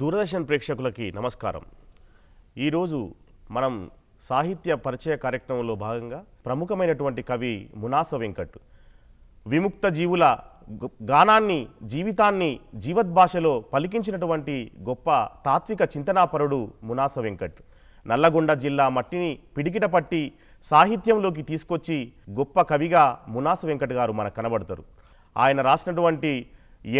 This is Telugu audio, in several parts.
దూరదర్శన్ ప్రేక్షకులకి నమస్కారం ఈరోజు మనం సాహిత్య పరిచయ కార్యక్రమంలో భాగంగా ప్రముఖమైనటువంటి కవి మునాస వెంకట్ విముక్త జీవుల గానాన్ని జీవితాన్ని జీవద్భాషలో పలికించినటువంటి గొప్ప తాత్విక చింతనాపరుడు మునాస వెంకట్ నల్లగొండ జిల్లా మట్టిని పిడికిట పట్టి సాహిత్యంలోకి తీసుకొచ్చి గొప్ప కవిగా మునాస వెంకట్ గారు మనకు కనబడతారు ఆయన రాసినటువంటి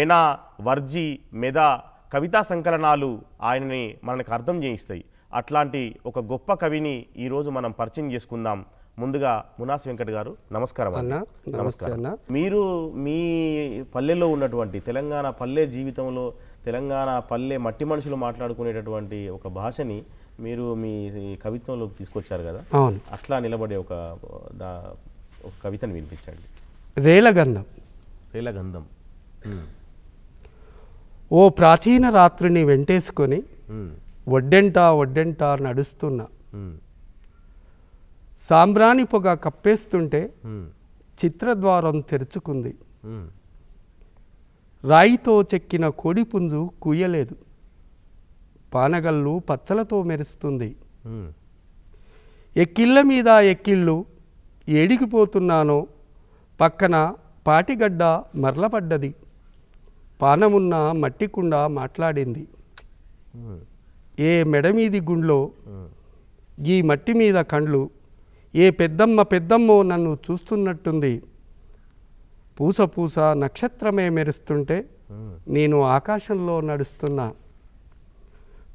ఎనా వర్జీ మెదా కవితా సంకలనాలు ఆయనని మనకు అర్థం చేయిస్తాయి అట్లాంటి ఒక గొప్ప కవిని ఈరోజు మనం పరిచయం చేసుకుందాం ముందుగా మునాస్ వెంకట్ గారు నమస్కారం అన్న నమస్కారం మీరు మీ పల్లెలో ఉన్నటువంటి తెలంగాణ పల్లె జీవితంలో తెలంగాణ పల్లె మట్టి మనుషులు మాట్లాడుకునేటటువంటి ఒక భాషని మీరు మీ కవిత్వంలోకి తీసుకొచ్చారు కదా అవును అట్లా నిలబడే ఒక కవితను వినిపించండి రేలగంధం రేలగంధం ఓ ప్రాచీన రాత్రిని వెంటేసుకొని వడ్డెంట వడ్డెంట నడుస్తున్నా సాంబ్రాణి పొగ కప్పేస్తుంటే చిత్రద్వారం తెరుచుకుంది రాయితో చెక్కిన కోడిపుంజు కూయలేదు పానగల్లు పచ్చలతో మెరుస్తుంది ఎక్కిళ్ళ మీద ఎక్కిళ్ళు ఏడికిపోతున్నానో పక్కన పాటిగడ్డ మరలపడ్డది పానమున్న మట్టికుండ మాట్లాడింది ఏ మెడమీది గుండ్లో ఈ మట్టి మీద కండ్లు ఏ పెద్దమ్మ పెద్దమ్మో నన్ను చూస్తున్నట్టుంది పూస పూస నక్షత్రమే మెరుస్తుంటే నేను ఆకాశంలో నడుస్తున్నా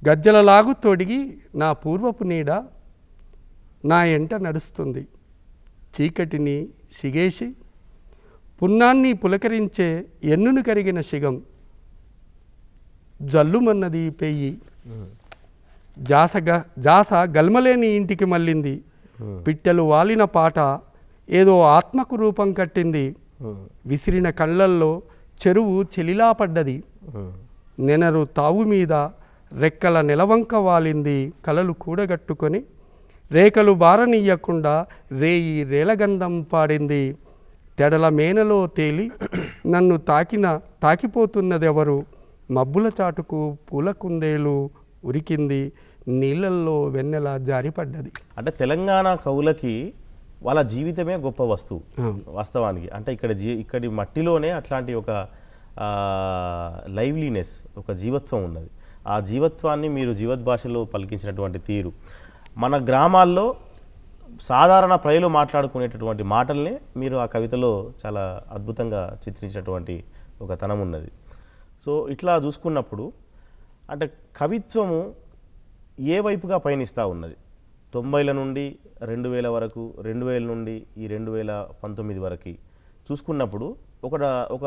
గజ్జలలాగు తొడిగి నా పూర్వపు నీడ నా ఎంట నడుస్తుంది చీకటిని సిగేసి పున్నాన్ని పులకరించే ఎన్నును కరిగిన శిగం జల్లుమన్నది పెయ్యి జాసగా జాస గల్మలేని ఇంటికి మళ్ళింది పిట్టెలు వాలిన పాట ఏదో ఆత్మకు రూపం కట్టింది విసిరిన కళ్ళల్లో చెరువు చెలిలా పడ్డది నెనరు తావు మీద రెక్కల నిలవంక వాలింది కలలు కూడగట్టుకొని రేఖలు బారనీయకుండా రేయి రేలగంధం పాడింది తెడల మేనలో తేలి నన్ను తాకిన తాకిపోతున్నదెవరు మబ్బుల చాటుకు పూల కుందేలు ఉరికింది నీళ్ళల్లో వెన్నెల జారిపడ్డది అంటే తెలంగాణ కవులకి వాళ్ళ జీవితమే గొప్ప వస్తువు వాస్తవానికి అంటే ఇక్కడ జీ ఇక్కడి మట్టిలోనే అట్లాంటి ఒక లైవ్లీనెస్ ఒక జీవత్వం ఉన్నది ఆ జీవత్వాన్ని మీరు భాషలో పలికించినటువంటి తీరు మన గ్రామాల్లో సాధారణ ప్రజలు మాట్లాడుకునేటటువంటి మాటల్ని మీరు ఆ కవితలో చాలా అద్భుతంగా చిత్రించినటువంటి ఒక తనం ఉన్నది సో ఇట్లా చూసుకున్నప్పుడు అంటే కవిత్వము ఏ వైపుగా పయనిస్తూ ఉన్నది తొంభైల నుండి రెండు వేల వరకు రెండు వేల నుండి ఈ రెండు వేల పంతొమ్మిది వరకు చూసుకున్నప్పుడు ఒక ఒక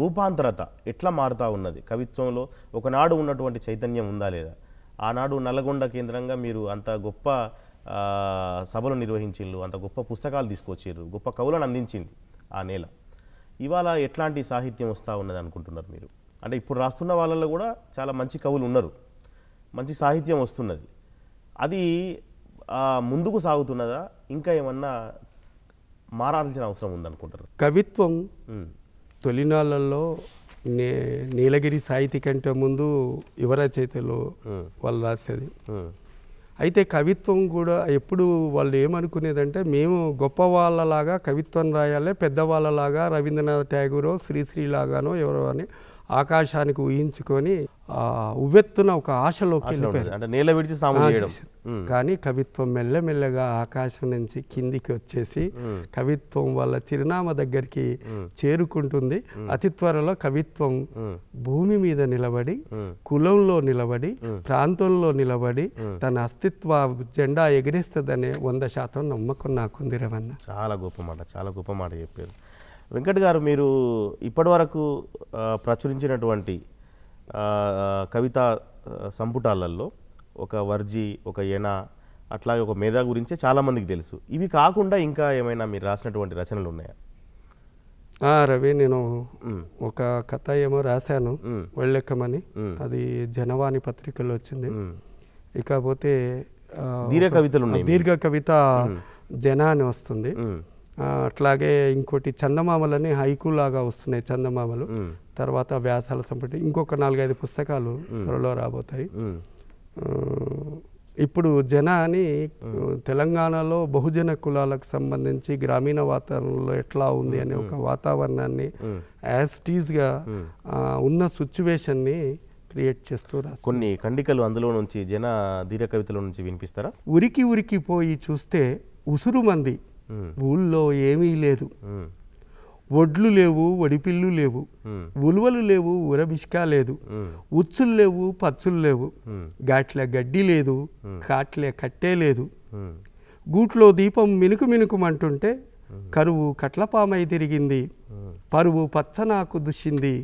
రూపాంతరత ఎట్లా మారుతూ ఉన్నది కవిత్వంలో ఒకనాడు ఉన్నటువంటి చైతన్యం ఉందా లేదా ఆనాడు నల్లగొండ కేంద్రంగా మీరు అంత గొప్ప సభలు నిర్వహించిండ్రు అంత గొప్ప పుస్తకాలు తీసుకొచ్చిర్రు గొప్ప కవులను అందించింది ఆ నేల ఇవాళ ఎట్లాంటి సాహిత్యం వస్తూ ఉన్నది అనుకుంటున్నారు మీరు అంటే ఇప్పుడు రాస్తున్న వాళ్ళల్లో కూడా చాలా మంచి కవులు ఉన్నారు మంచి సాహిత్యం వస్తున్నది అది ముందుకు సాగుతున్నదా ఇంకా ఏమన్నా మారాల్సిన అవసరం ఉందనుకుంటారు కవిత్వం తొలినాళ్ళల్లో నే నీలగిరి సాహితీ కంటే ముందు యువరచయితలు వాళ్ళు రాసేది అయితే కవిత్వం కూడా ఎప్పుడు వాళ్ళు ఏమనుకునేదంటే మేము గొప్ప వాళ్ళలాగా కవిత్వం రాయాలి పెద్దవాళ్ళలాగా రవీంద్రనాథ్ ట్యాగూరో శ్రీశ్రీలాగానో ఎవరో అని ఆకాశానికి ఊహించుకొని ఉవ్వెత్తున ఒక ఆశలోకి అంటే కానీ కవిత్వం మెల్లమెల్లగా ఆకాశం నుంచి కిందికి వచ్చేసి కవిత్వం వాళ్ళ చిరునామా దగ్గరికి చేరుకుంటుంది అతి త్వరలో కవిత్వం భూమి మీద నిలబడి కులంలో నిలబడి ప్రాంతంలో నిలబడి తన అస్తిత్వ జెండా ఎగిరేస్తుందనే వంద శాతం నమ్మకం నాకుంది రవన్న చాలా గొప్ప మాట చాలా గొప్ప మాట చెప్పారు వెంకట్ గారు మీరు ఇప్పటి వరకు ప్రచురించినటువంటి కవితా సంపుటాలలో ఒక వర్జీ ఒక ఎన అట్లాగే ఒక మేధా గురించే చాలామందికి తెలుసు ఇవి కాకుండా ఇంకా ఏమైనా మీరు రాసినటువంటి రచనలు ఉన్నాయా రవి నేను ఒక కథ ఏమో రాశాను వెళ్ళెక్కమని అది జనవాణి పత్రికలో వచ్చింది ఇకపోతే దీర్ఘ కవితలు దీర్ఘ కవిత జనా అని వస్తుంది అట్లాగే ఇంకోటి చందమామలని హైకు లాగా వస్తున్నాయి చందమామలు తర్వాత వ్యాసాల సంపటి ఇంకొక నాలుగైదు పుస్తకాలు త్వరలో రాబోతాయి ఇప్పుడు జన అని తెలంగాణలో బహుజన కులాలకు సంబంధించి గ్రామీణ వాతావరణంలో ఎట్లా ఉంది అనే ఒక వాతావరణాన్ని యాజ్ టీజ్గా ఉన్న సిచ్యువేషన్ని క్రియేట్ చేస్తూ కొన్ని కండికలు అందులో నుంచి జన ధీర కవితల నుంచి వినిపిస్తారా ఉరికి ఉరికి పోయి చూస్తే ఉసురు మంది ఊళ్ళో ఏమీ లేదు ఒడ్లు లేవు వడిపిల్లు లేవు ఉలువలు లేవు ఉరబిష్కా లేదు ఉచ్చులు లేవు పచ్చులు లేవు గాట్ల గడ్డి లేదు కాట్లే కట్టే లేదు గూట్లో దీపం మినుకు మినుకుమంటుంటే కరువు కట్లపామై తిరిగింది పరువు పచ్చనాకు దుషింది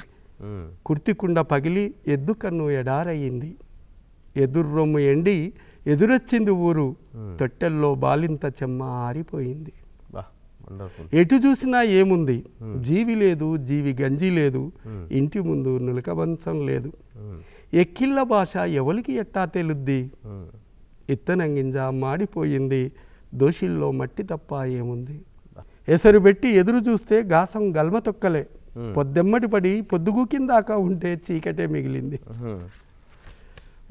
కుర్తికుండ పగిలి ఎద్దు కన్ను ఎడారయ్యింది ఎదుర్రొమ్ము ఎండి ఎదురొచ్చింది ఊరు తొట్టెల్లో బాలింత చెమ్మ ఆరిపోయింది ఎటు చూసినా ఏముంది జీవి లేదు జీవి గంజి లేదు ఇంటి ముందు నులకబంచం లేదు ఎక్కిళ్ళ భాష ఎవరికి ఎట్టా తెలుద్ది ఇత్తనంగింజ మాడిపోయింది దోషిల్లో మట్టి తప్ప ఏముంది ఎసరు పెట్టి ఎదురు చూస్తే గాసం గల్మ తొక్కలే పొద్దెమ్మటి పడి పొద్దుగూకిందాకా ఉంటే చీకటే మిగిలింది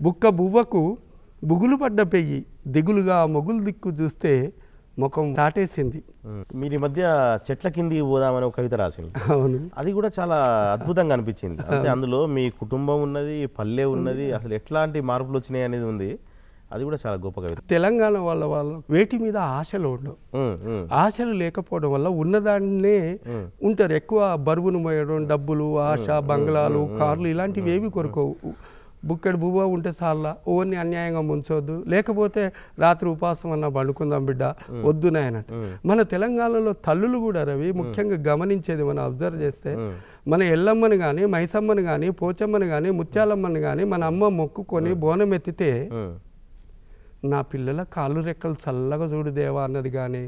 బుక్క బువ్వకు బుగులు పడ్డ పెయ్యి దిగులుగా మొగులు దిక్కు చూస్తే ముఖం చాటేసింది మీరు ఈ మధ్య చెట్ల కింది పోదామని ఒక కవిత రాసింది అవును అది కూడా చాలా అద్భుతంగా అనిపించింది అంటే అందులో మీ కుటుంబం ఉన్నది పల్లె ఉన్నది అసలు ఎట్లాంటి మార్పులు వచ్చినాయి అనేది ఉంది అది కూడా చాలా గొప్ప కవిత తెలంగాణ వాళ్ళ వాళ్ళు వేటి మీద ఆశలు ఉండవు ఆశలు లేకపోవడం వల్ల ఉన్నదాన్నే ఉంటారు ఎక్కువ బరువును మోయడం డబ్బులు ఆశ బంగ్లాలు కార్లు ఇలాంటివి ఏవి కొరకవు బుక్కెడు బూబా ఉంటే చాలా ఓవర్ని అన్యాయంగా ముంచొద్దు లేకపోతే రాత్రి ఉపాసం అన్న పండుకుందాం బిడ్డ వద్దు నాయనట్టు మన తెలంగాణలో తల్లులు కూడా రవి ముఖ్యంగా గమనించేది మనం అబ్జర్వ్ చేస్తే మన ఎల్లమ్మని కానీ మైసమ్మని కానీ పోచమ్మని కానీ ముత్యాలమ్మని కానీ మన అమ్మ మొక్కుకొని బోనం ఎత్తితే నా పిల్లల కాళ్ళు రెక్కలు చల్లగా చూడు దేవా అన్నది కానీ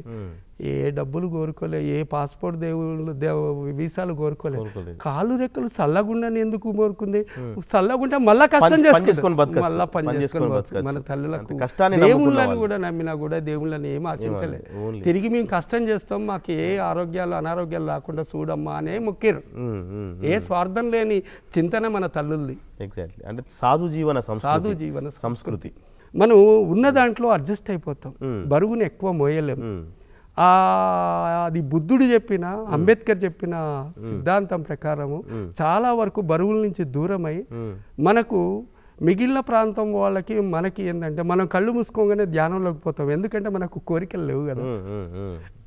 ఏ డబ్బులు కోరుకోలే ఏ పాస్పోర్ట్ దేవుళ్ళు దేవ వీసాలు కోరుకోలే కాళ్ళు రెక్కలు చల్లగుండని ఎందుకు కోరుకుంది చల్లగుంటే మళ్ళా కష్టం చేసుకుని మళ్ళా పని చేసుకొని మన తల్లులకు దేవుళ్ళని కూడా నమ్మినా కూడా దేవుళ్ళని ఏం ఆశించలేదు తిరిగి మేము కష్టం చేస్తాం మాకు ఏ ఆరోగ్యాలు అనారోగ్యాలు రాకుండా చూడమ్మా అనే ముఖ్యం ఏ స్వార్థం లేని చింతన మన తల్లుల్ది ఎగ్జాక్ట్లీ అంటే సాధు జీవన సాధు జీవన సంస్కృతి మనం ఉన్న దాంట్లో అడ్జస్ట్ అయిపోతాం బరువుని ఎక్కువ మోయలేము అది బుద్ధుడు చెప్పిన అంబేద్కర్ చెప్పిన సిద్ధాంతం ప్రకారము చాలా వరకు బరువుల నుంచి దూరమై మనకు మిగిలిన ప్రాంతం వాళ్ళకి మనకి ఏంటంటే మనం కళ్ళు మూసుకోగానే ధ్యానంలోకి పోతాం ఎందుకంటే మనకు కోరికలు లేవు కదా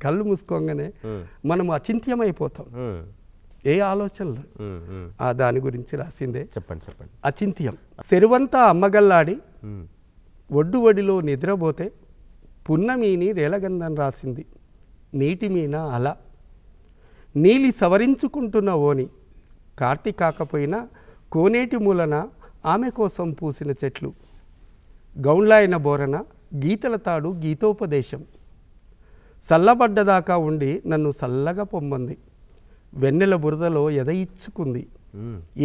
కళ్ళు మూసుకోగానే మనం అచింత్యమైపోతాం ఏ ఆలోచనలు ఆ దాని గురించి రాసిందే చెప్పండి చెప్పండి అచింత్యం శరువంతా అమ్మగల్లాడి ఒడ్డు ఒడిలో నిద్రపోతే పున్నమీని రేలగంధం రాసింది నీటి మీన అల నీలి సవరించుకుంటున్న ఓని కార్తీ కాకపోయినా కోనేటి మూలన ఆమె కోసం పూసిన చెట్లు గౌండ్లాయన బోరన గీతల తాడు గీతోపదేశం సల్లబడ్డదాకా ఉండి నన్ను చల్లగా పొమ్మంది వెన్నెల బురదలో ఎద ఇచ్చుకుంది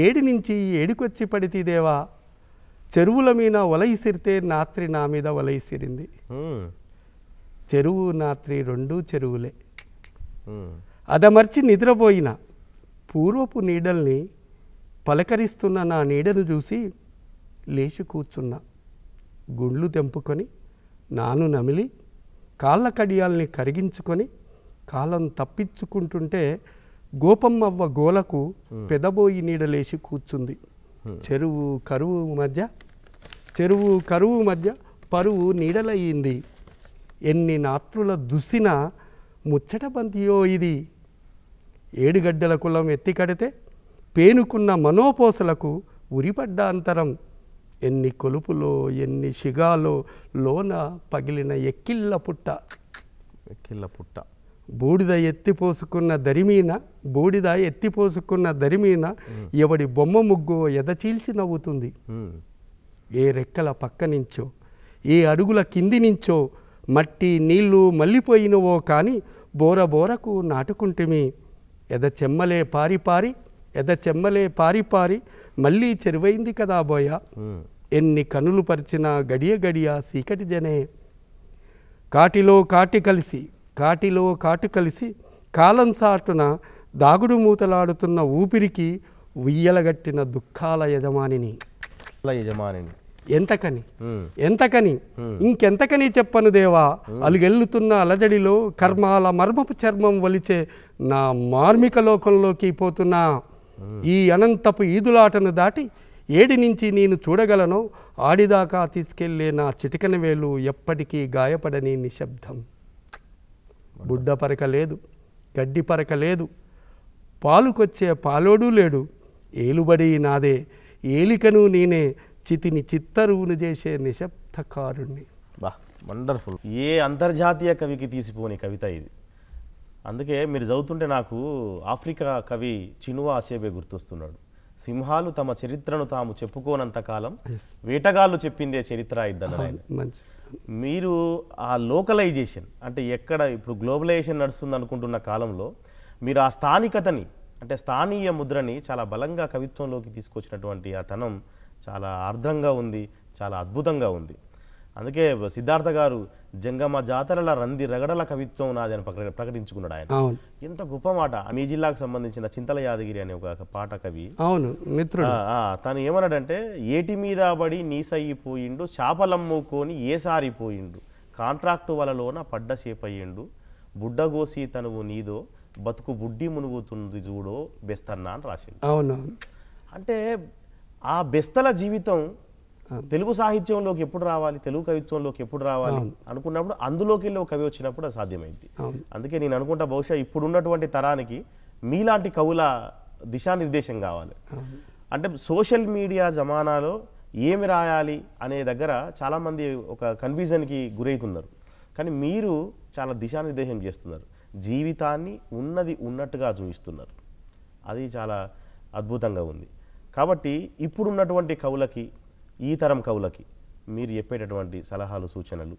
ఏడి నుంచి ఏడికొచ్చి పడితీదేవా చెరువుల మీద వలయిసిరితే నాత్రి నా మీద వలయిసిరింది చెరువు నాత్రి రెండు చెరువులే అదమర్చి నిద్రపోయిన పూర్వపు నీడల్ని పలకరిస్తున్న నా నీడను చూసి లేచి కూర్చున్నా గుండ్లు తెంపుకొని నాను నమిలి కాళ్ళ కడియాల్ని కరిగించుకొని కాలం తప్పించుకుంటుంటే గోపమ్మవ్వ గోలకు పెదబోయి నీడలేసి కూర్చుంది చెరువు కరువు మధ్య చెరువు కరువు మధ్య పరువు నీడలయ్యింది ఎన్ని నాత్రుల దుసిన ముచ్చటబంతియో ఇది ఏడుగడ్డల కులం ఎత్తి కడితే పేనుకున్న మనోపోసలకు ఉరిపడ్డ అంతరం ఎన్ని కొలుపులో ఎన్ని షిగాలో లోన పగిలిన ఎక్కిళ్ళ పుట్ట ఎక్కిళ్ళ పుట్ట బూడిద ఎత్తిపోసుకున్న దరిమీన బూడిద ఎత్తిపోసుకున్న దరిమీన ఎవడి బొమ్మ ముగ్గు ఎదచీల్చి నవ్వుతుంది ఏ రెక్కల పక్క నుంచో ఏ అడుగుల కింది నుంచో మట్టి నీళ్లు మళ్ళీపోయినవో కానీ బోర బోరకు నాటుకుంటుమి ఎద చెమ్మలే పారి పారి ఎద చెమ్మలే పారి పారి మళ్ళీ చెరువైంది కదా బోయ ఎన్ని కనులు పరిచినా గడియ గడియ సీకటి జనే కాటిలో కాటి కలిసి కాటిలో కాటు కలిసి కాలం సాటున దాగుడు మూతలాడుతున్న ఊపిరికి ఉయ్యలగట్టిన దుఃఖాల యజమానిని యజమానిని ఎంతకని ఎంతకని ఇంకెంతకని చెప్పను దేవా అలుగెల్లుతున్న అలజడిలో కర్మాల మర్మపు చర్మం వలిచే నా మార్మిక లోకంలోకి పోతున్న ఈ అనంతపు ఈదులాటను దాటి ఏడి నుంచి నేను చూడగలను ఆడిదాకా తీసుకెళ్లే నా చిటికన వేలు ఎప్పటికీ గాయపడని నిశ్శబ్దం బుడ్డ పరక లేదు గడ్డి పరక లేదు పాలుకొచ్చే పాలోడు లేడు ఏలుబడి నాదే ఏలికను నేనే చితిని చిత్తరువును చేసే నిశబ్దకారుణ్ణి బా వండర్ఫుల్ ఏ అంతర్జాతీయ కవికి తీసిపోని కవిత ఇది అందుకే మీరు చదువుతుంటే నాకు ఆఫ్రికా కవి చినువా అచేబే గుర్తొస్తున్నాడు సింహాలు తమ చరిత్రను తాము చెప్పుకోనంత కాలం వేటగాళ్ళు చెప్పిందే చరిత్ర ఇద్దరు మీరు ఆ లోకలైజేషన్ అంటే ఎక్కడ ఇప్పుడు గ్లోబలైజేషన్ నడుస్తుంది అనుకుంటున్న కాలంలో మీరు ఆ స్థానికతని అంటే స్థానీయ ముద్రని చాలా బలంగా కవిత్వంలోకి తీసుకొచ్చినటువంటి ఆ తనం చాలా ఆర్ద్రంగా ఉంది చాలా అద్భుతంగా ఉంది అందుకే సిద్ధార్థ గారు జంగమ జాతరల రంది రగడల కవిత్వం నాది అని ప్రకటించుకున్నాడు ఆయన ఎంత గొప్ప మాట మీ జిల్లాకు సంబంధించిన చింతల యాదగిరి అనే ఒక పాట కవి అవును మిత్రుడు తను ఏమన్నాడంటే ఏటి మీద పడి నీసయ్యిపోయిండు చేపలమ్ముకొని పోయిండు కాంట్రాక్టు వలలోన పడ్డ సేపయ్యిండు బుడ్డగోసి తనువు నీదో బతుకు బుడ్డి మునుగుతుంది చూడో బెస్తన్నా అని రాసిండు అవును అంటే ఆ బెస్తల జీవితం తెలుగు సాహిత్యంలోకి ఎప్పుడు రావాలి తెలుగు కవిత్వంలోకి ఎప్పుడు రావాలి అనుకున్నప్పుడు అందులోకి వెళ్ళి ఒక కవి వచ్చినప్పుడు అది సాధ్యమైంది అందుకే నేను అనుకుంటా బహుశా ఇప్పుడున్నటువంటి తరానికి మీలాంటి కవుల దిశానిర్దేశం కావాలి అంటే సోషల్ మీడియా జమానాలో ఏమి రాయాలి అనే దగ్గర చాలామంది ఒక కన్ఫ్యూజన్కి గురవుతున్నారు కానీ మీరు చాలా దిశానిర్దేశం చేస్తున్నారు జీవితాన్ని ఉన్నది ఉన్నట్టుగా చూపిస్తున్నారు అది చాలా అద్భుతంగా ఉంది కాబట్టి ఇప్పుడున్నటువంటి కవులకి ఈ తరం కవులకి మీరు చెప్పేటటువంటి సలహాలు సూచనలు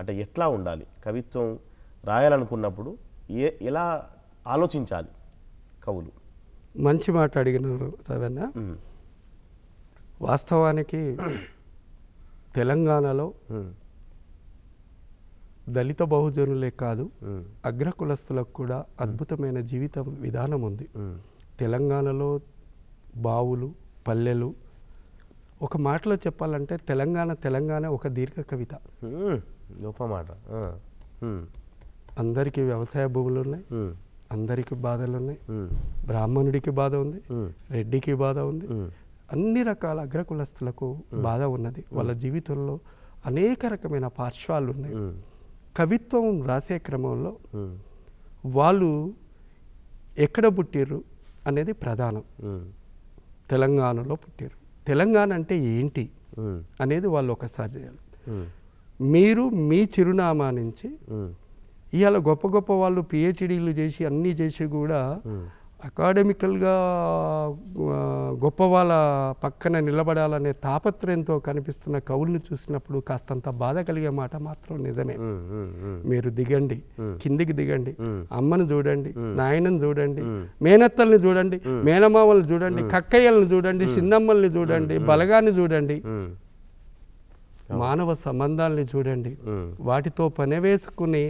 అంటే ఎట్లా ఉండాలి కవిత్వం రాయాలనుకున్నప్పుడు ఏ ఎలా ఆలోచించాలి కవులు మంచి మాట అడిగిన రవన్న వాస్తవానికి తెలంగాణలో దళిత బహుజనులే కాదు అగ్రకులస్తులకు కూడా అద్భుతమైన జీవిత విధానం ఉంది తెలంగాణలో బావులు పల్లెలు ఒక మాటలో చెప్పాలంటే తెలంగాణ తెలంగాణ ఒక దీర్ఘ కవిత గొప్ప మాట అందరికీ వ్యవసాయ భూములు ఉన్నాయి అందరికీ బాధలు ఉన్నాయి బ్రాహ్మణుడికి బాధ ఉంది రెడ్డికి బాధ ఉంది అన్ని రకాల అగ్రకులస్తులకు బాధ ఉన్నది వాళ్ళ జీవితంలో అనేక రకమైన పార్శ్వాలు ఉన్నాయి కవిత్వం రాసే క్రమంలో వాళ్ళు ఎక్కడ పుట్టిర్రు అనేది ప్రధానం తెలంగాణలో పుట్టిర్రు తెలంగాణ అంటే ఏంటి అనేది వాళ్ళు ఒకసారి చేయాలి మీరు మీ చిరునామా నుంచి ఇవాళ గొప్ప గొప్ప వాళ్ళు పిహెచ్డీలు చేసి అన్నీ చేసి కూడా అకాడమికల్గా గొప్ప వాళ్ళ పక్కన నిలబడాలనే తాపత్రయంతో కనిపిస్తున్న కవుల్ని చూసినప్పుడు కాస్తంత బాధ కలిగే మాట మాత్రం నిజమే మీరు దిగండి కిందికి దిగండి అమ్మను చూడండి నాయనను చూడండి మేనత్తల్ని చూడండి మేనమామల్ని చూడండి కక్కయ్యల్ని చూడండి చిన్నమ్మల్ని చూడండి బలగాన్ని చూడండి మానవ సంబంధాలని చూడండి వాటితో పని వేసుకుని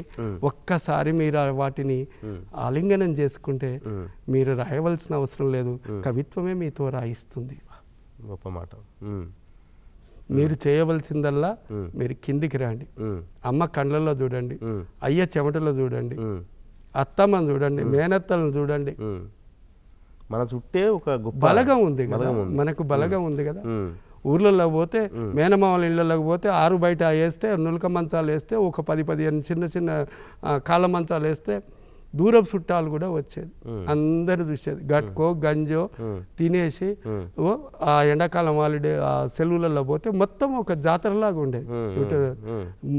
ఒక్కసారి మీరు వాటిని ఆలింగనం చేసుకుంటే మీరు రాయవలసిన అవసరం లేదు కవిత్వమే మీతో రాయిస్తుంది గొప్ప మాట మీరు చేయవలసిందల్లా మీరు కిందికి రండి అమ్మ కండ్లలో చూడండి అయ్య చెమటలో చూడండి అత్తమ్మను చూడండి మేనత్తలను చూడండి మన చుట్టే ఒక బలగం ఉంది కదా మనకు బలగం ఉంది కదా ఊర్లలో పోతే మేనమావల ఇళ్ళలోకి పోతే ఆరు బయట వేస్తే నులక మంచాలు వేస్తే ఒక పది పదిహేను చిన్న చిన్న కాళ్ళ మంచాలు వేస్తే దూరపు చుట్టాలు కూడా వచ్చేది అందరు చూసేది గట్కో గంజో తినేసి ఆ ఎండాకాలం హాలిడే ఆ సెలవులలో పోతే మొత్తం ఒక జాతరలాగా ఉండేది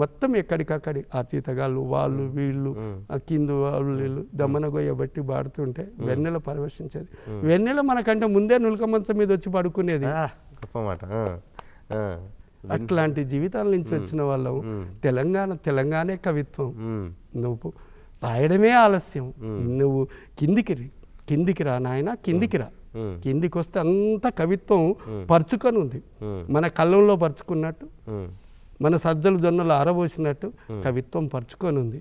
మొత్తం ఎక్కడికక్కడి ఆ తీతగాళ్ళు వాళ్ళు వీళ్ళు ఆ కిందు వాళ్ళు దమ్మనగొయ్య బట్టి పాడుతుంటే వెన్నెల పరివర్షించేది వెన్నెల మనకంటే ముందే నులక మంచం మీద వచ్చి పడుకునేది గొప్పమాట అట్లాంటి జీవితాల నుంచి వచ్చిన వాళ్ళం తెలంగాణ తెలంగాణే కవిత్వం నువ్వు రాయడమే ఆలస్యం నువ్వు కిందికి కిందికి రా నాయన కిందికి రా కిందికి వస్తే అంత కవిత్వం పరుచుకొని ఉంది మన కళ్ళంలో పరుచుకున్నట్టు మన సజ్జలు జొన్నలు ఆరబోసినట్టు కవిత్వం పరుచుకొని ఉంది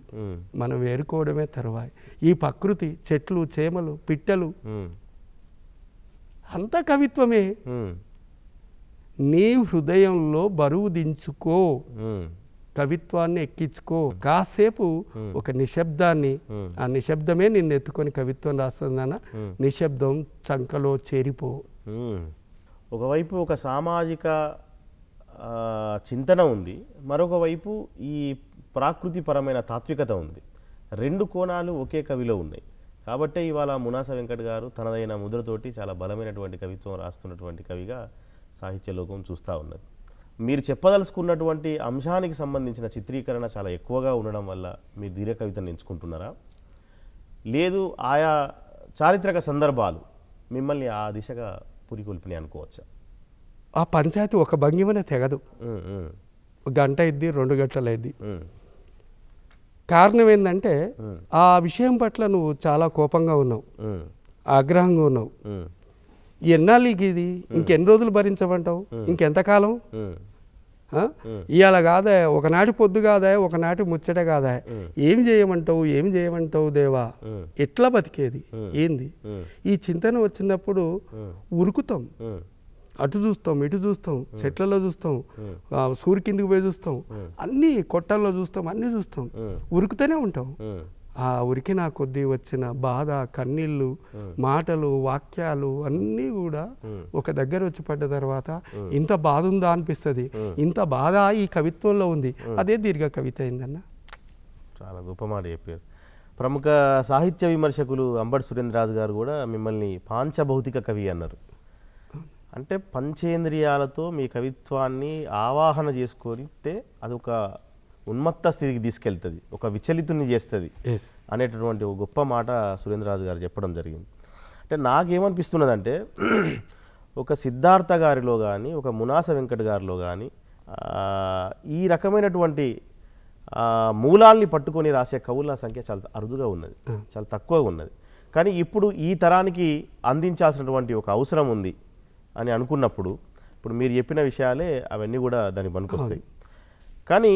మనం వేరుకోవడమే తరువాయి ఈ ప్రకృతి చెట్లు చేమలు పిట్టలు అంత కవిత్వమే నీ హృదయంలో బరువు దించుకో కవిత్వాన్ని ఎక్కించుకో కాసేపు ఒక నిశ్శబ్దాన్ని ఆ నిశ్శబ్దమే నిన్ను ఎత్తుకొని కవిత్వం రాస్తుందన్న నిశ్శబ్దం చంకలో చేరిపో ఒకవైపు ఒక సామాజిక చింతన ఉంది మరొక వైపు ఈ ప్రాకృతిపరమైన తాత్వికత ఉంది రెండు కోణాలు ఒకే కవిలో ఉన్నాయి కాబట్టే ఇవాళ మునాస వెంకట్ గారు తనదైన ముద్రతోటి చాలా బలమైనటువంటి కవిత్వం రాస్తున్నటువంటి కవిగా సాహిత్య లోకం చూస్తూ ఉన్నది మీరు చెప్పదలుచుకున్నటువంటి అంశానికి సంబంధించిన చిత్రీకరణ చాలా ఎక్కువగా ఉండడం వల్ల మీరు ధీర కవితను ఎంచుకుంటున్నారా లేదు ఆయా చారిత్రక సందర్భాలు మిమ్మల్ని ఆ దిశగా పురికొల్పిని అనుకోవచ్చా ఆ పంచాయతీ ఒక భంగిమనే తెగదు గంట ఇద్ది రెండు గంటలు ఇద్ది కారణం ఏంటంటే ఆ విషయం పట్ల నువ్వు చాలా కోపంగా ఉన్నావు ఆగ్రహంగా ఉన్నావు ఎన్నాళ్ళకి ఇది ఇంకెన్ని రోజులు భరించమంటావు ఇంకెంతకాలం ఇవాళ కాదా ఒకనాటి పొద్దు కాదా ఒకనాటి ముచ్చట కాదా ఏమి చేయమంటావు ఏమి చేయమంటావు దేవా ఎట్లా బతికేది ఏంది ఈ చింతన వచ్చినప్పుడు ఉరుకుతాం అటు చూస్తాం ఇటు చూస్తాం చెట్లలో చూస్తాం సూర్యు కిందికి పోయి చూస్తాం అన్నీ కొట్టల్లో చూస్తాం అన్నీ చూస్తాం ఉరుకుతూనే ఉంటాం ఆ ఉరికి నా కొద్దీ వచ్చిన బాధ కన్నీళ్ళు మాటలు వాక్యాలు అన్నీ కూడా ఒక దగ్గర వచ్చి పడ్డ తర్వాత ఇంత బాధ ఉందా అనిపిస్తుంది ఇంత బాధ ఈ కవిత్వంలో ఉంది అదే దీర్ఘ కవిత అయిందన్న చాలా గొప్ప మాట చెప్పారు ప్రముఖ సాహిత్య విమర్శకులు అంబటి సురేంద్రరాజు గారు కూడా మిమ్మల్ని పాంచభౌతిక కవి అన్నారు అంటే పంచేంద్రియాలతో మీ కవిత్వాన్ని ఆవాహన చేసుకొనితే అదొక ఉన్మత్త స్థితికి తీసుకెళ్తుంది ఒక విచలితుని చేస్తుంది అనేటటువంటి ఒక గొప్ప మాట సురేంద్రరాజు గారు చెప్పడం జరిగింది అంటే అంటే ఒక సిద్ధార్థ గారిలో కానీ ఒక మునాస వెంకట్ గారిలో కానీ ఈ రకమైనటువంటి మూలాల్ని పట్టుకొని రాసే కవుల సంఖ్య చాలా అరుదుగా ఉన్నది చాలా తక్కువగా ఉన్నది కానీ ఇప్పుడు ఈ తరానికి అందించాల్సినటువంటి ఒక అవసరం ఉంది అని అనుకున్నప్పుడు ఇప్పుడు మీరు చెప్పిన విషయాలే అవన్నీ కూడా దానికి పనికొస్తాయి కానీ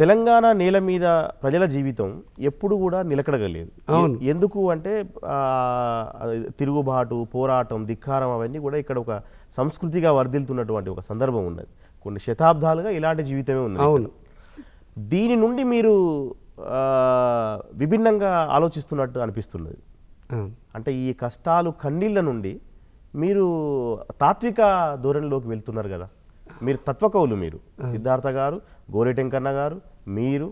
తెలంగాణ నేల మీద ప్రజల జీవితం ఎప్పుడు కూడా నిలకడగలేదు ఎందుకు అంటే తిరుగుబాటు పోరాటం ధిక్కారం అవన్నీ కూడా ఇక్కడ ఒక సంస్కృతిగా వర్ధిల్తున్నటువంటి ఒక సందర్భం ఉన్నది కొన్ని శతాబ్దాలుగా ఇలాంటి జీవితమే ఉన్నది అవును దీని నుండి మీరు విభిన్నంగా ఆలోచిస్తున్నట్టు అనిపిస్తున్నది అంటే ఈ కష్టాలు కన్నీళ్ళ నుండి మీరు తాత్విక ధోరణిలోకి వెళ్తున్నారు కదా మీరు తత్వకవులు మీరు సిద్ధార్థ గారు గోరెటెంకన్న గారు మీరు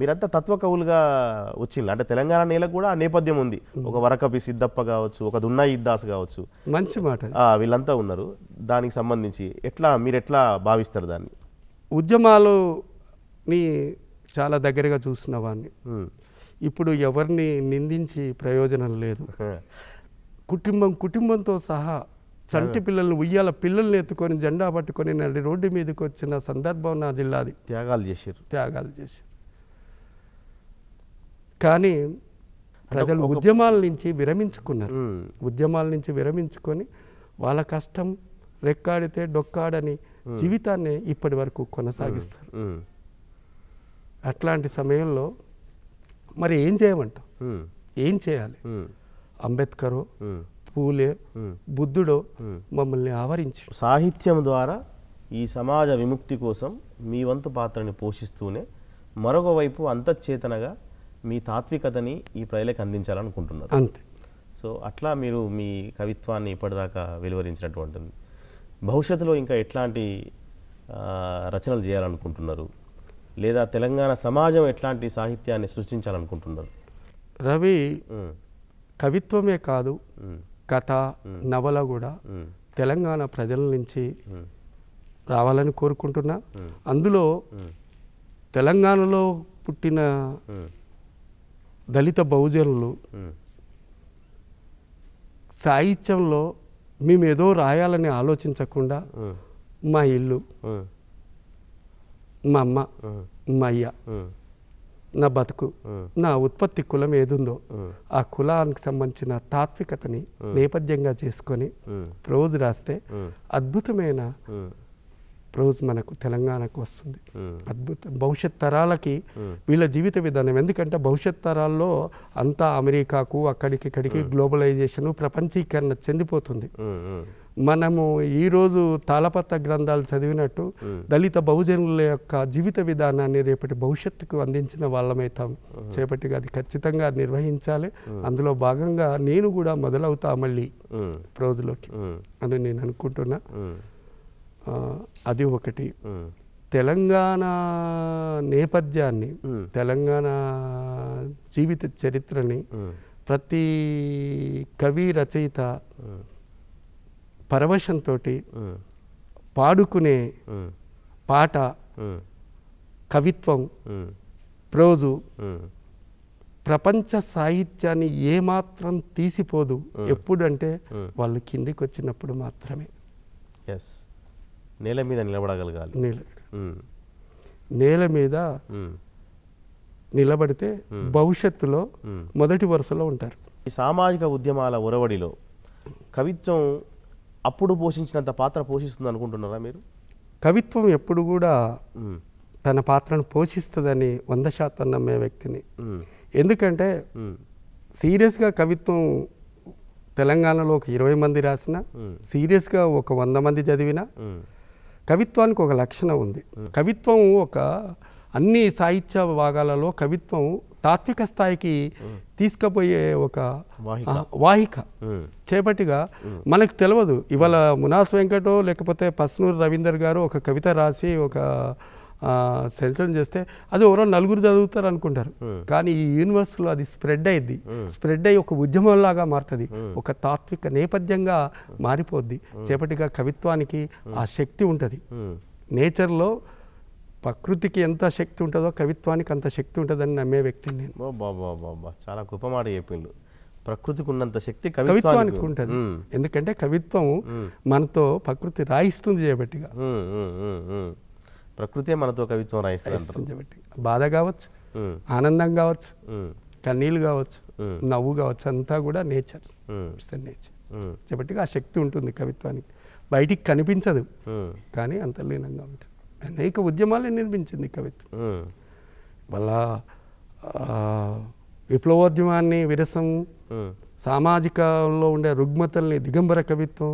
మీరంతా తత్వకవులుగా వచ్చిండ్రు అంటే తెలంగాణ నేలకు కూడా ఆ నేపథ్యం ఉంది ఒక వరకపి సిద్ధప్ప కావచ్చు ఒక దున్నాయి ఇద్దాస్ కావచ్చు మంచి మాట వీళ్ళంతా ఉన్నారు దానికి సంబంధించి ఎట్లా మీరు ఎట్లా భావిస్తారు దాన్ని ఉద్యమాలు మీ చాలా దగ్గరగా చూస్తున్న వాడిని ఇప్పుడు ఎవరిని నిందించి ప్రయోజనం లేదు కుటుంబం కుటుంబంతో సహా చంటి పిల్లలు ఉయ్యాల పిల్లల్ని ఎత్తుకొని జెండా పట్టుకొని నడి రోడ్డు మీదకి వచ్చిన సందర్భం నా జిల్లాది త్యాగాలు చేశారు త్యాగాలు చేశారు కానీ ప్రజలు ఉద్యమాల నుంచి విరమించుకున్నారు ఉద్యమాల నుంచి విరమించుకొని వాళ్ళ కష్టం రెక్కాడితే డొక్కాడని జీవితాన్ని ఇప్పటి వరకు కొనసాగిస్తారు అట్లాంటి సమయంలో మరి ఏం చేయమంటాం ఏం చేయాలి అంబేద్కరు పూలే బుద్ధుడో మమ్మల్ని ఆవరించి సాహిత్యం ద్వారా ఈ సమాజ విముక్తి కోసం మీ వంతు పాత్రని పోషిస్తూనే మరొక వైపు అంతచేతనగా మీ తాత్వికతని ఈ ప్రజలకు అందించాలనుకుంటున్నారు అంతే సో అట్లా మీరు మీ కవిత్వాన్ని ఇప్పటిదాకా వెలువరించినటువంటిది భవిష్యత్తులో ఇంకా ఎట్లాంటి రచనలు చేయాలనుకుంటున్నారు లేదా తెలంగాణ సమాజం ఎట్లాంటి సాహిత్యాన్ని సృష్టించాలనుకుంటున్నారు రవి కవిత్వమే కాదు కథ నవల కూడా తెలంగాణ ప్రజల నుంచి రావాలని కోరుకుంటున్నా అందులో తెలంగాణలో పుట్టిన దళిత బహుజనులు సాహిత్యంలో మేము ఏదో రాయాలని ఆలోచించకుండా మా ఇల్లు మా అమ్మ మా అయ్య నా బతుకు నా ఉత్పత్తి కులం ఏదుందో ఆ కులానికి సంబంధించిన తాత్వికతని నేపథ్యంగా చేసుకొని ప్రోజ్ రాస్తే అద్భుతమైన ప్రోజ్ మనకు తెలంగాణకు వస్తుంది అద్భుతం భవిష్యత్ తరాలకి వీళ్ళ జీవిత విధానం ఎందుకంటే భవిష్యత్ తరాల్లో అంతా అమెరికాకు అక్కడికి ఇక్కడికి గ్లోబలైజేషన్ ప్రపంచీకరణ చెందిపోతుంది మనము ఈరోజు తాళపత్ర గ్రంథాలు చదివినట్టు దళిత బహుజనుల యొక్క జీవిత విధానాన్ని రేపటి భవిష్యత్తుకు అందించిన వాళ్ళమైతాం చేపట్టి అది ఖచ్చితంగా నిర్వహించాలి అందులో భాగంగా నేను కూడా మొదలవుతా మళ్ళీ రోజులోకి అని నేను అనుకుంటున్నా అది ఒకటి తెలంగాణ నేపథ్యాన్ని తెలంగాణ జీవిత చరిత్రని ప్రతి కవి రచయిత పరవశంతో పాడుకునే పాట కవిత్వం ప్రోజు ప్రపంచ సాహిత్యాన్ని ఏమాత్రం తీసిపోదు ఎప్పుడంటే వాళ్ళు కిందికి వచ్చినప్పుడు మాత్రమే ఎస్ నేల మీద నిలబడగలగాలి నేల నేల మీద నిలబడితే భవిష్యత్తులో మొదటి వరుసలో ఉంటారు ఈ సామాజిక ఉద్యమాల ఒరవడిలో కవిత్వం అప్పుడు పోషించినంత పాత్ర పోషిస్తుంది అనుకుంటున్నారా మీరు కవిత్వం ఎప్పుడు కూడా తన పాత్రను పోషిస్తుందని వంద శాతం నమ్మే వ్యక్తిని ఎందుకంటే సీరియస్గా కవిత్వం తెలంగాణలో ఒక ఇరవై మంది రాసిన సీరియస్గా ఒక వంద మంది చదివిన కవిత్వానికి ఒక లక్షణం ఉంది కవిత్వం ఒక అన్ని సాహిత్య భాగాలలో కవిత్వం తాత్విక స్థాయికి తీసుకుపోయే ఒక వాహిక చేపట్టిగా మనకు తెలియదు ఇవాళ మునాస్ వెంకటో లేకపోతే పస్నూరు రవీందర్ గారు ఒక కవిత రాసి ఒక సెంచరీ చేస్తే అది ఎవరో నలుగురు చదువుతారు అనుకుంటారు కానీ ఈ యూనివర్స్లో అది స్ప్రెడ్ అయ్యింది స్ప్రెడ్ అయ్యి ఒక ఉద్యమంలాగా మారుతుంది ఒక తాత్విక నేపథ్యంగా మారిపోద్ది చేపటిగా కవిత్వానికి ఆ శక్తి ఉంటుంది నేచర్లో ప్రకృతికి ఎంత శక్తి ఉంటుందో కవిత్వానికి అంత శక్తి ఉంటుందని నమ్మే వ్యక్తిని నేను బాబా బాబా చాలా గొప్ప మాట చెప్పిండు ప్రకృతికి ఉన్నంత శక్తి కవిత్వానికి ఉంటుంది ఎందుకంటే కవిత్వం మనతో ప్రకృతి రాయిస్తుంది చేయబట్టిగా ప్రకృతి మనతో కవిత్వం రాయిస్తుంది బాధ కావచ్చు ఆనందం కావచ్చు కన్నీళ్ళు కావచ్చు నవ్వు కావచ్చు అంతా కూడా నేచర్ నేచర్ చేపట్టిగా ఆ శక్తి ఉంటుంది కవిత్వానికి బయటికి కనిపించదు కానీ అంతర్లీనంగా ఉంటుంది అనేక ఉద్యమాలే నిర్మించింది కవిత్వం వాళ్ళ విప్లవోద్యమాన్ని విరసం సామాజికలో ఉండే రుగ్మతల్ని దిగంబర కవిత్వం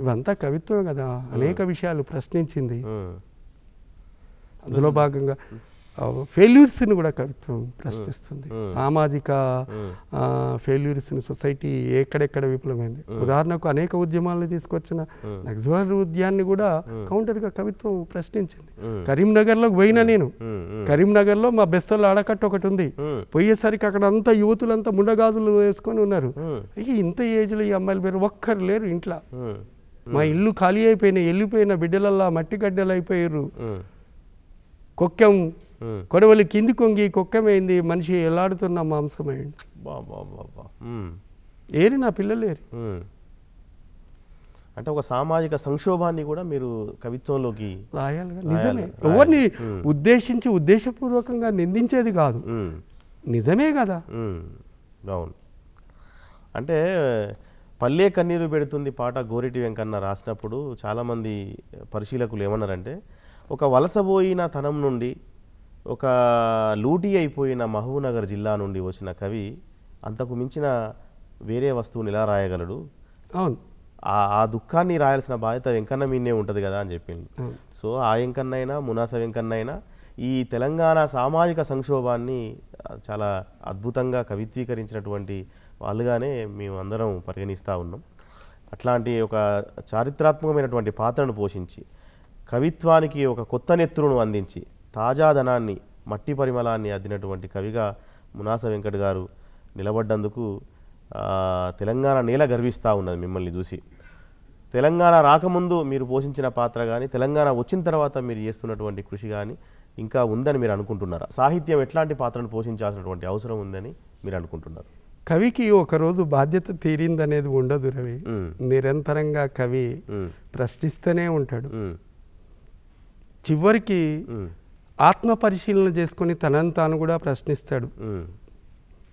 ఇవంతా కవిత్వం కదా అనేక విషయాలు ప్రశ్నించింది అందులో భాగంగా ఫెయిల్యూర్స్ని కూడా కవిత్వం ప్రశ్నిస్తుంది సామాజిక ఫెయిల్యూర్స్ని సొసైటీ ఎక్కడెక్కడ విఫలమైంది ఉదాహరణకు అనేక ఉద్యమాలను తీసుకొచ్చిన నక్సల్ ఉద్యాన్ని కూడా కౌంటర్గా కవిత్వం ప్రశ్నించింది కరీంనగర్లో పోయినా నేను కరీంనగర్లో మా బెస్తల్లో ఆడకట్ట ఒకటి ఉంది పోయేసరికి అక్కడ అంతా యువతులంతా ముండగాజులు వేసుకొని ఉన్నారు ఇంత ఏజ్లో ఈ అమ్మాయిలు పేరు ఒక్కరు లేరు ఇంట్లో మా ఇల్లు ఖాళీ అయిపోయినాయి వెళ్ళిపోయిన బిడ్డలల్లా మట్టి గడ్డలు అయిపోయారు కొక్కెం కొడవలి కింది కొంగి కుక్కమైంది మనిషి ఎలాడుతున్న మాంసమైంది ఏరి నా పిల్లలు ఏరి అంటే ఒక సామాజిక సంక్షోభాన్ని కూడా మీరు కవిత్వంలోకి రాయాలి నిజమే ఎవరిని ఉద్దేశించి ఉద్దేశపూర్వకంగా నిందించేది కాదు నిజమే కదా అవును అంటే పల్లె కన్నీరు పెడుతుంది పాట గోరెటి వెంకన్న రాసినప్పుడు చాలామంది పరిశీలకులు ఏమన్నారంటే ఒక వలసబోయిన తనం నుండి ఒక లూటీ అయిపోయిన మహబూబ్నగర్ జిల్లా నుండి వచ్చిన కవి అంతకు మించిన వేరే వస్తువుని ఎలా రాయగలడు అవును ఆ దుఃఖాన్ని రాయాల్సిన బాధ్యత వెంకన్న మీనే ఉంటుంది కదా అని చెప్పింది సో ఆ వెంకన్నైనా మునాస వెంకన్నైనా ఈ తెలంగాణ సామాజిక సంక్షోభాన్ని చాలా అద్భుతంగా కవిత్వీకరించినటువంటి వాళ్ళుగానే మేము అందరం పరిగణిస్తూ ఉన్నాం అట్లాంటి ఒక చారిత్రాత్మకమైనటువంటి పాత్రను పోషించి కవిత్వానికి ఒక కొత్త నెత్తురును అందించి తాజాదనాన్ని మట్టి పరిమళాన్ని అద్దినటువంటి కవిగా మునాస వెంకట్ గారు నిలబడ్డందుకు తెలంగాణ నేల గర్విస్తూ ఉన్నది మిమ్మల్ని చూసి తెలంగాణ రాకముందు మీరు పోషించిన పాత్ర కానీ తెలంగాణ వచ్చిన తర్వాత మీరు చేస్తున్నటువంటి కృషి కానీ ఇంకా ఉందని మీరు అనుకుంటున్నారా సాహిత్యం ఎట్లాంటి పాత్రను పోషించాల్సినటువంటి అవసరం ఉందని మీరు అనుకుంటున్నారు కవికి ఒకరోజు బాధ్యత తీరిందనేది ఉండదు రవి నిరంతరంగా కవి ప్రశ్నిస్తూనే ఉంటాడు చివరికి ఆత్మ పరిశీలన చేసుకుని తనని తాను కూడా ప్రశ్నిస్తాడు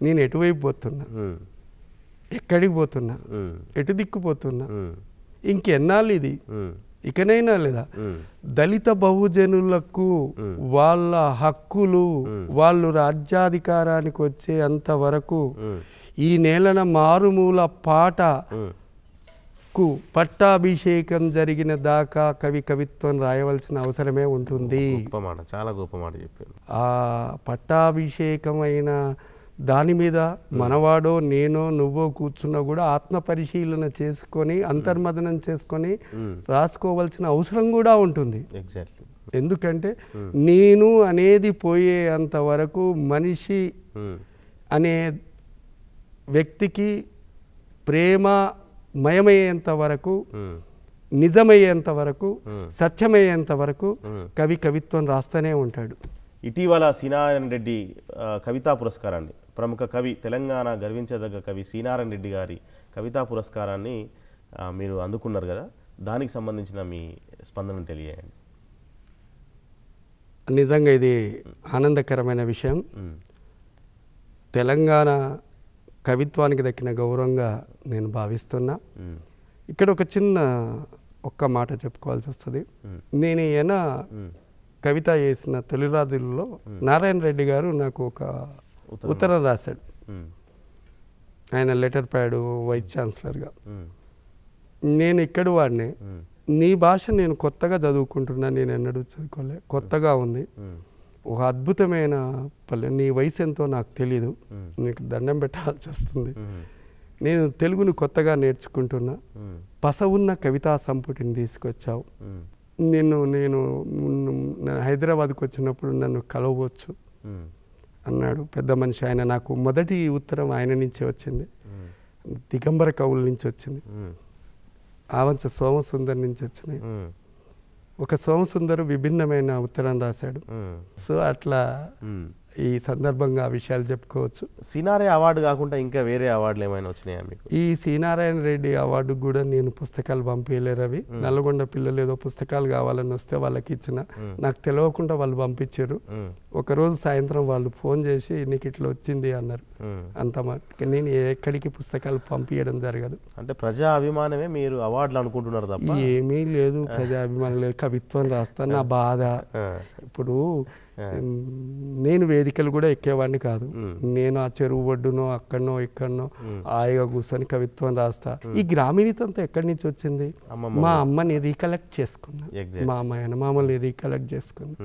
నేను ఎటువైపు పోతున్నా ఎక్కడికి పోతున్నా ఎటు దిక్కుపోతున్నా ఇంకెన్నాళ్ళు ఇది ఇకనైనా లేదా దళిత బహుజనులకు వాళ్ళ హక్కులు వాళ్ళు రాజ్యాధికారానికి వచ్చే అంత వరకు ఈ నేలన మారుమూల పాట మీకు పట్టాభిషేకం జరిగిన దాకా కవి కవిత్వం రాయవలసిన అవసరమే ఉంటుంది మాట చాలా గొప్ప మాట చెప్పారు ఆ పట్టాభిషేకం అయిన దాని మీద మనవాడో నేనో నువ్వో కూర్చున్నా కూడా ఆత్మ పరిశీలన చేసుకొని అంతర్మదనం చేసుకొని రాసుకోవాల్సిన అవసరం కూడా ఉంటుంది ఎగ్జాక్ట్లీ ఎందుకంటే నేను అనేది అంత వరకు మనిషి అనే వ్యక్తికి ప్రేమ మయమయ్యేంత వరకు నిజమయ్యేంత వరకు సత్యమయ్యేంత వరకు కవి కవిత్వం రాస్తూనే ఉంటాడు ఇటీవల సీనారాయణ రెడ్డి కవితా పురస్కారాన్ని ప్రముఖ కవి తెలంగాణ గర్వించదగ్గ కవి సీనారాయణ రెడ్డి గారి కవితా పురస్కారాన్ని మీరు అందుకున్నారు కదా దానికి సంబంధించిన మీ స్పందన తెలియజేయండి నిజంగా ఇది ఆనందకరమైన విషయం తెలంగాణ కవిత్వానికి దక్కిన గౌరవంగా నేను భావిస్తున్నా ఇక్కడ ఒక చిన్న ఒక్క మాట చెప్పుకోవాల్సి వస్తుంది నేను ఈయన కవిత చేసిన తొలిరాజుల్లో నారాయణ రెడ్డి గారు నాకు ఒక ఉత్తరం రాశాడు ఆయన లెటర్ ప్యాడు వైస్ ఛాన్సలర్గా నేను ఇక్కడ వాడిని నీ భాష నేను కొత్తగా చదువుకుంటున్నా నేను ఎన్నడూ చదువుకోలే కొత్తగా ఉంది ఒక అద్భుతమైన పల్లె నీ వయసు ఎంతో నాకు తెలీదు నీకు దండం పెట్టాల్సి వస్తుంది నేను తెలుగును కొత్తగా నేర్చుకుంటున్నా పస ఉన్న కవితా సంపుటిని తీసుకొచ్చావు నిన్ను నేను హైదరాబాద్కి వచ్చినప్పుడు నన్ను కలవచ్చు అన్నాడు పెద్ద మనిషి ఆయన నాకు మొదటి ఉత్తరం ఆయన నుంచే వచ్చింది దిగంబర కవుల నుంచి వచ్చింది ఆవంచ సోమసుందర్ నుంచి వచ్చినాయి ఒక సోమసుందరు విభిన్నమైన ఉత్తరం రాశాడు సో అట్లా ఈ సందర్భంగా విషయాలు చెప్పుకోవచ్చు సీనారాయణ అవార్డు కాకుండా ఇంకా వేరే అవార్డులు ఏమైనా వచ్చినాయా మీకు ఈ సీనారాయణ రెడ్డి అవార్డు కూడా నేను పుస్తకాలు పంపించలేరు అవి నల్గొండ పిల్లలు ఏదో పుస్తకాలు కావాలని వస్తే వాళ్ళకి ఇచ్చిన నాకు తెలియకుండా వాళ్ళు పంపించారు ఒకరోజు సాయంత్రం వాళ్ళు ఫోన్ చేసి నీకు ఇట్లా వచ్చింది అన్నారు అంత నేను ఎక్కడికి పుస్తకాలు పంపించడం జరగదు అంటే ప్రజా అభిమానమే మీరు అవార్డులు అనుకుంటున్నారు ఏమీ లేదు ప్రజా అభిమానం లేదు కవిత్వం రాస్తా నా బాధ ఇప్పుడు నేను వేదికలు కూడా ఎక్కేవాడిని కాదు నేను ఆ చెరువు ఒడ్డునో అక్కడనో ఇక్కడనో హాయిగా కూర్చొని కవిత్వం రాస్తా ఈ గ్రామీణతంతా ఎక్కడి నుంచి వచ్చింది మా అమ్మని రీకలెక్ట్ చేసుకున్నా మా అమ్మాయిని మామూలు రీకలెక్ట్ చేసుకున్నా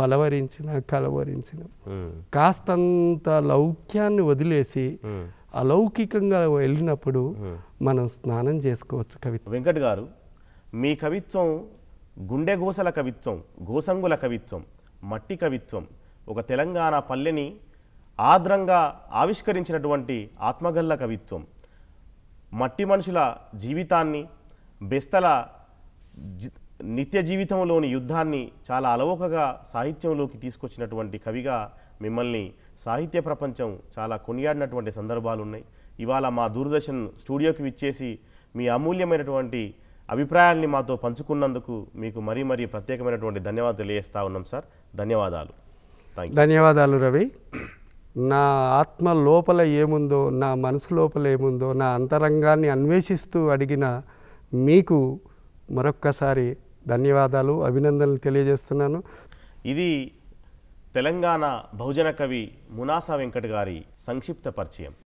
పలవరించిన కలవరించిన కాస్తంత లౌక్యాన్ని వదిలేసి అలౌకికంగా వెళ్ళినప్పుడు మనం స్నానం చేసుకోవచ్చు కవిత్వం వెంకట్ గారు మీ కవిత్వం గుండె కవిత్వం గోసంగుల కవిత్వం మట్టి కవిత్వం ఒక తెలంగాణ పల్లెని ఆద్రంగా ఆవిష్కరించినటువంటి ఆత్మగల్ల కవిత్వం మట్టి మనుషుల జీవితాన్ని బెస్తల నిత్య జీవితంలోని యుద్ధాన్ని చాలా అలవోకగా సాహిత్యంలోకి తీసుకొచ్చినటువంటి కవిగా మిమ్మల్ని సాహిత్య ప్రపంచం చాలా కొనియాడినటువంటి సందర్భాలు ఉన్నాయి ఇవాళ మా దూరదర్శన్ స్టూడియోకి విచ్చేసి మీ అమూల్యమైనటువంటి అభిప్రాయాల్ని మాతో పంచుకున్నందుకు మీకు మరీ మరీ ప్రత్యేకమైనటువంటి ధన్యవాదాలు తెలియజేస్తా ఉన్నాం సార్ ధన్యవాదాలు ధన్యవాదాలు రవి నా ఆత్మ లోపల ఏముందో నా మనసు లోపల ఏముందో నా అంతరంగాన్ని అన్వేషిస్తూ అడిగిన మీకు మరొక్కసారి ధన్యవాదాలు అభినందనలు తెలియజేస్తున్నాను ఇది తెలంగాణ బహుజన కవి మునాసా వెంకట్ గారి సంక్షిప్త పరిచయం